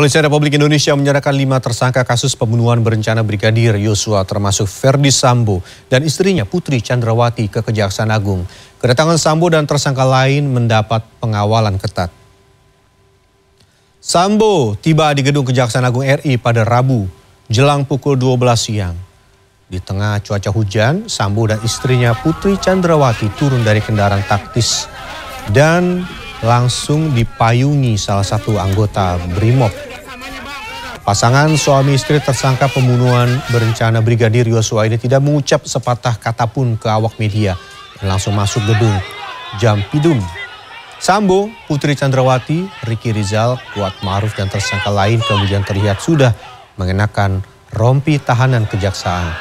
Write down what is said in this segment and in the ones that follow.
Polisi Republik Indonesia menyerahkan lima tersangka kasus pembunuhan berencana Brigadir Yosua termasuk Ferdi Sambo dan istrinya Putri Chandrawati ke Kejaksaan Agung. Kedatangan Sambo dan tersangka lain mendapat pengawalan ketat. Sambo tiba di gedung Kejaksaan Agung RI pada Rabu jelang pukul 12 siang. Di tengah cuaca hujan, Sambo dan istrinya Putri Chandrawati turun dari kendaraan taktis dan langsung dipayungi salah satu anggota BRIMOB Pasangan suami istri tersangka pembunuhan berencana Brigadir Yosua ini tidak mengucap sepatah kata pun ke awak media dan langsung masuk gedung jam pidum. Sambo, Putri Chandrawati, Riki Rizal, Kuat Maruf dan tersangka lain kemudian terlihat sudah mengenakan rompi tahanan kejaksaan.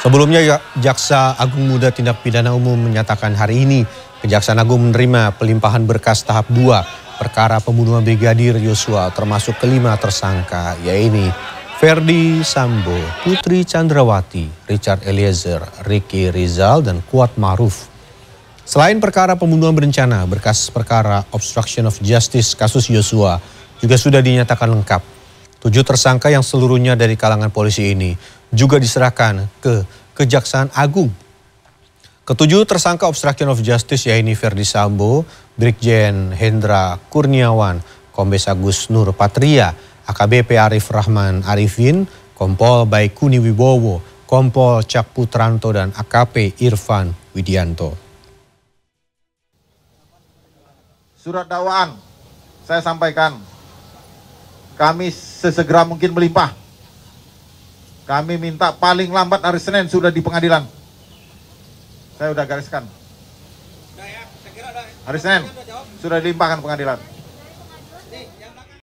Sebelumnya ya, Jaksa Agung Muda Tindak Pidana Umum menyatakan hari ini Kejaksaan Agung menerima pelimpahan berkas tahap 2 perkara pembunuhan Brigadir Yosua termasuk kelima tersangka yaitu Ferdi Sambo, Putri Chandrawati, Richard Eliezer, Ricky Rizal, dan Kuat Maruf. Selain perkara pembunuhan berencana, berkas perkara obstruction of justice kasus Yosua juga sudah dinyatakan lengkap. Tujuh tersangka yang seluruhnya dari kalangan polisi ini juga diserahkan ke Kejaksaan Agung Ketujuh tersangka obstruction of justice yaitu Verdi Sambo, Brigjen Hendra Kurniawan, Kombes Agus Nur Patria, AKBP Arif Rahman Arifin, Kompol Baikuni Wibowo, Kompol Cak Putranto dan AKP Irfan Widianto. Surat dakwaan saya sampaikan. Kami sesegera mungkin melimpah. Kami minta paling lambat hari Senin sudah di pengadilan. Saya sudah gariskan. Ya, Hari Senin sudah dilimpahkan pengadilan.